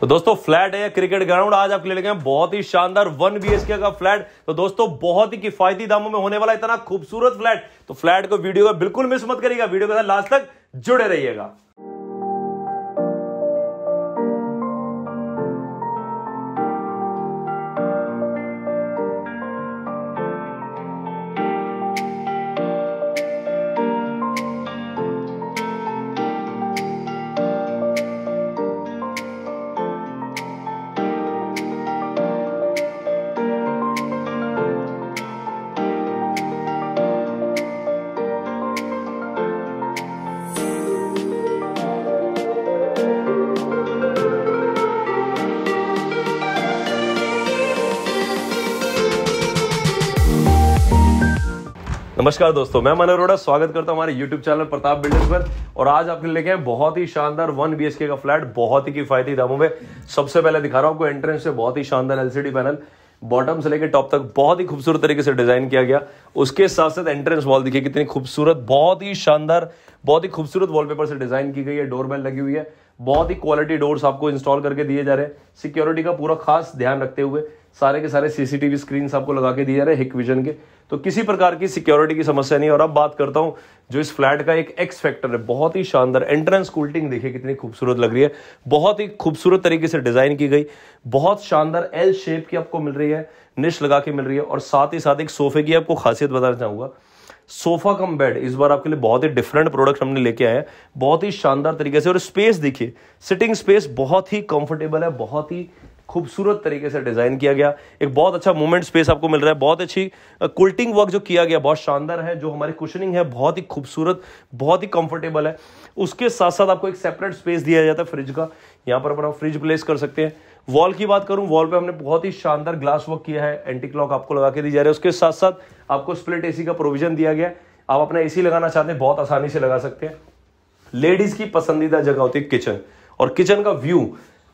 तो दोस्तों फ्लैट है या क्रिकेट ग्राउंड आज आपके लिए लेके बहुत ही शानदार वन बीएचके का फ्लैट तो दोस्तों बहुत ही किफायती दामों में होने वाला इतना खूबसूरत फ्लैट तो फ्लैट को वीडियो को बिल्कुल मिस मत करिएगा वीडियो के साथ लास्ट तक जुड़े रहिएगा नमस्कार दोस्तों मैं मन अरोड़ा स्वागत करता हूं हमारे यूट्यूब चैनल प्रताप बिल्डर्स पर और आज आपके लेके आए बहुत ही शानदार वन बी का फ्लैट बहुत ही किफायती दामों में सबसे पहले दिखा रहा हूं आपको एंट्रेंस से बहुत ही शानदार एलसीडी पैनल बॉटम से लेकर टॉप तक बहुत ही खूबसूरत तरीके से डिजाइन किया गया उसके साथ साथ एंट्रेंस वॉल देखिए कितनी खूबसूरत बहुत ही शानदार बहुत ही खूबसूरत वॉलपेपर से डिजाइन की गई है डोरबेल लगी हुई है बहुत ही क्वालिटी डोर्स आपको इंस्टॉल करके दिए जा रहे हैं सिक्योरिटी का पूरा खास ध्यान रखते हुए सारे के सारे सीसीटीवी स्क्रीन आपको लगा के दिए रहे हिक विजन के तो किसी प्रकार की सिक्योरिटी की समस्या नहीं और अब बात करता हूँ जो इस फ्लैट का एक एक्स फैक्टर है बहुत ही शानदार एंट्रेंस कूल्टिंग देखिए कितनी खूबसूरत लग रही है बहुत ही खूबसूरत तरीके से डिजाइन की गई बहुत शानदार एल शेप की आपको मिल रही है निश लगा के मिल रही है और साथ ही साथ एक सोफे की आपको खासियत बताना चाहूंगा सोफा कम बेड इस बार आपके लिए बहुत ही डिफरेंट प्रोडक्ट हमने लेके आया है बहुत ही शानदार तरीके से और स्पेस देखिए सिटिंग स्पेस बहुत ही कंफर्टेबल है बहुत ही खूबसूरत तरीके से डिज़ाइन किया गया एक बहुत अच्छा मूवमेंट स्पेस आपको मिल रहा है बहुत अच्छी कुल्टिंग वर्क जो किया गया बहुत शानदार है जो हमारी कुशनिंग है बहुत ही खूबसूरत बहुत ही कंफर्टेबल है उसके साथ साथ आपको एक सेपरेट स्पेस दिया जाता है फ्रिज का यहाँ पर अपना फ्रिज प्लेस कर सकते हैं वॉल की बात करूं वॉल पे हमने बहुत ही शानदार ग्लास वर्क किया है एंटी क्लॉक आपको लगा के दी जा रही है उसके साथ साथ आपको स्प्लिट एसी का प्रोविजन दिया गया आप अपना एसी लगाना चाहते हैं बहुत आसानी से लगा सकते हैं लेडीज की पसंदीदा जगह होती है किचन और किचन का व्यू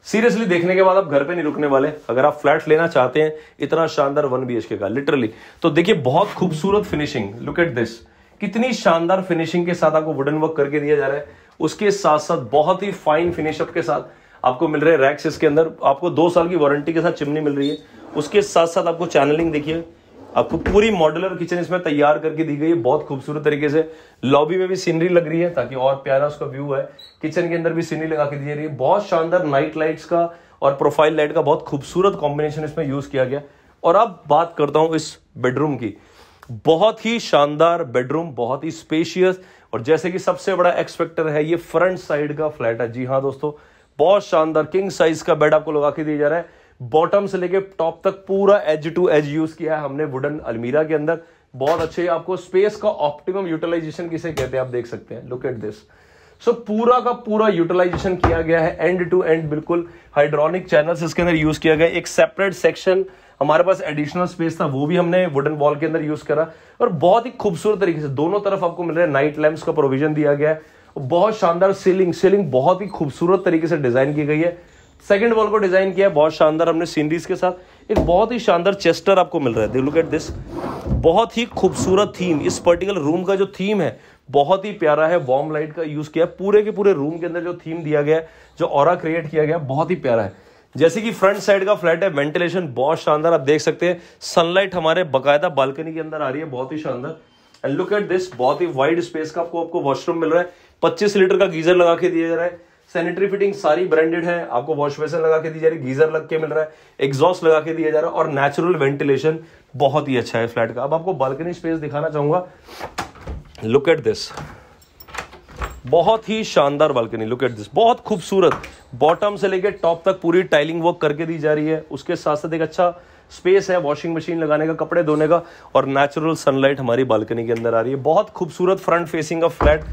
सीरियसली देखने के बाद आप घर पे नहीं रुकने वाले अगर आप फ्लैट लेना चाहते हैं इतना शानदार वन बी का लिटरली तो देखिए बहुत खूबसूरत फिनिशिंग लुक एट दिस कितनी शानदार फिनिशिंग के साथ आपको वुडन वर्क करके दिया जा रहा है उसके साथ साथ बहुत ही फाइन फिनिशअप के साथ आपको मिल रहे हैं रैक्स इसके अंदर आपको दो साल की वारंटी के साथ चिमनी मिल रही है उसके साथ साथ आपको चैनलिंग देखिए आपको पूरी मॉडलर किचन इसमें तैयार करके दी गई है बहुत खूबसूरत तरीके से लॉबी में भी सीनरी लग रही है ताकि और प्यारा उसका व्यू है किचन के अंदर भी सीनरी लगा के दी रही है बहुत शानदार नाइट लाइट्स का और प्रोफाइल लाइट का बहुत खूबसूरत कॉम्बिनेशन इसमें यूज किया गया और अब बात करता हूं इस बेडरूम की बहुत ही शानदार बेडरूम बहुत ही स्पेशियस और जैसे कि सबसे बड़ा एक्सपेक्टर है ये फ्रंट साइड का फ्लैट है जी हाँ दोस्तों बहुत शानदार किंग साइज का बेड आपको लगा के दिया जा रहा है बॉटम से लेके टॉप तक पूरा एज टू एज यूज किया है हमने वुडन अलमीरा के अंदर बहुत अच्छे आपको स्पेस का ऑप्टिमम यूटिलाइजेशन किसे कहते हैं आप देख सकते हैं लुक एट दिस सो पूरा का पूरा यूटिलाइजेशन किया गया है एंड टू एंड बिल्कुल हाइड्रोनिक चैनल्स इसके अंदर यूज किया गया एक सेपरेट सेक्शन हमारे पास एडिशनल स्पेस था वो भी हमने वुडन वॉल के अंदर यूज करा और बहुत ही खूबसूरत तरीके से दोनों तरफ आपको मिल रहा है नाइट लैम्प का प्रोविजन दिया गया है बहुत शानदार सीलिंग सीलिंग बहुत ही खूबसूरत तरीके से डिजाइन की गई है सेकंड वॉल को डिजाइन किया है बहुत शानदार हमने सीनरीज के साथ एक बहुत ही शानदार चेस्टर आपको मिल रहा है लुक एट दिस बहुत ही खूबसूरत थीम इस पर्टिकुलर रूम का जो थीम है बहुत ही प्यारा है वॉर्म लाइट का यूज किया पूरे के पूरे रूम के अंदर जो थीम दिया गया है जो और क्रिएट किया गया बहुत ही प्यारा है जैसे कि फ्रंट साइड का फ्लैट है वेंटिलेशन बहुत शानदार आप देख सकते हैं सनलाइट हमारे बकायदा बालकनी के अंदर आ रही है बहुत ही शानदार एंड लुक एट दिस बहुत ही वाइड स्पेस का आपको आपको वॉशरूम मिल रहा है 25 लीटर का गीजर लगा के दिया जा रहा है सैनिटरी फिटिंग सारी ब्रांडेड है आपको वॉश बेसन लगा के दी जा रही गीजर लग के मिल रहा है एग्जॉस्ट लगा के दिया जा रहा है और नेचुरल वेंटिलेशन बहुत ही अच्छा है फ्लैट का अब आपको बालकनी स्पेस दिखाना चाहूंगा लुक एट दिस बहुत ही शानदार बालकनी लुक एट दिस बहुत खूबसूरत बॉटम से लेके टॉप तक पूरी टाइलिंग वर्क करके दी जा रही है उसके साथ साथ एक अच्छा स्पेस है वॉशिंग मशीन लगाने का कपड़े धोने का और नेचुरल सनलाइट हमारी बालकनी के अंदर आ रही है बहुत खूबसूरत फ्रंट फेसिंग का फ्लैट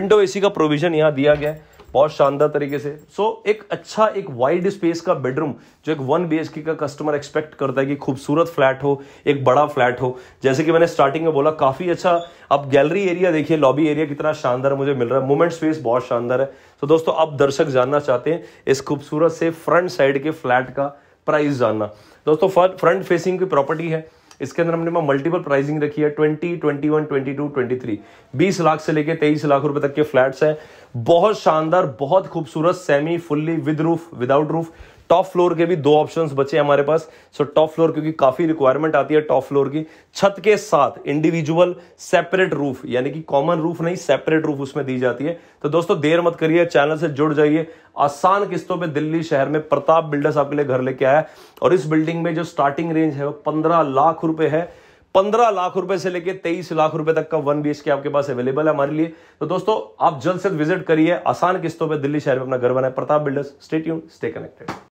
विंडो एसी का प्रोविजन यहाँ दिया गया है बहुत शानदार तरीके से सो so, एक अच्छा एक वाइड स्पेस का बेडरूम जो एक वन बी का कस्टमर एक्सपेक्ट करता है कि खूबसूरत फ्लैट हो एक बड़ा फ्लैट हो जैसे कि मैंने स्टार्टिंग में बोला काफ़ी अच्छा आप गैलरी एरिया देखिए लॉबी एरिया कितना शानदार मुझे मिल रहा है मूवमेंट स्पेस बहुत शानदार है तो so, दोस्तों आप दर्शक जानना चाहते हैं इस खूबसूरत से फ्रंट साइड के फ्लैट का प्राइस जानना दोस्तों फ्रंट फेसिंग की प्रॉपर्टी है इसके अंदर हमने मल्टीपल प्राइसिंग रखी है twenty twenty one twenty two twenty three बीस लाख से लेके तेईस लाख रुपए तक के फ्लैट्स हैं बहुत शानदार बहुत खूबसूरत semi fully with roof without roof top floor के भी दो ऑप्शंस बचे हमारे पास सो टॉप फ्लोर क्योंकि काफी रिक्वायरमेंट आती है टॉप फ्लोर की छत के साथ इंडिविजुअल सेपरेट रूफ यानी कि कॉमन रूफ नहीं सेपरेट रूफ उसमें दी जाती है तो दोस्तों देर मत करिए चैनल से जुड़ जाइए आसान किस्तों पे दिल्ली शहर में प्रताप बिल्डर्स आपके लिए घर लेके आया और इस बिल्डिंग में जो स्टार्टिंग रेंज है वो पंद्रह लाख रुपए है पंद्रह लाख रुपए से लेके तेईस लाख रुपए तक का वन बी आपके पास अवेलेबल है हमारे लिए तो दोस्तों आप जल्द से विजिट करिए आसान किस्तों पे दिल्ली शहर में अपना घर बनाए Pratap builders state stay connected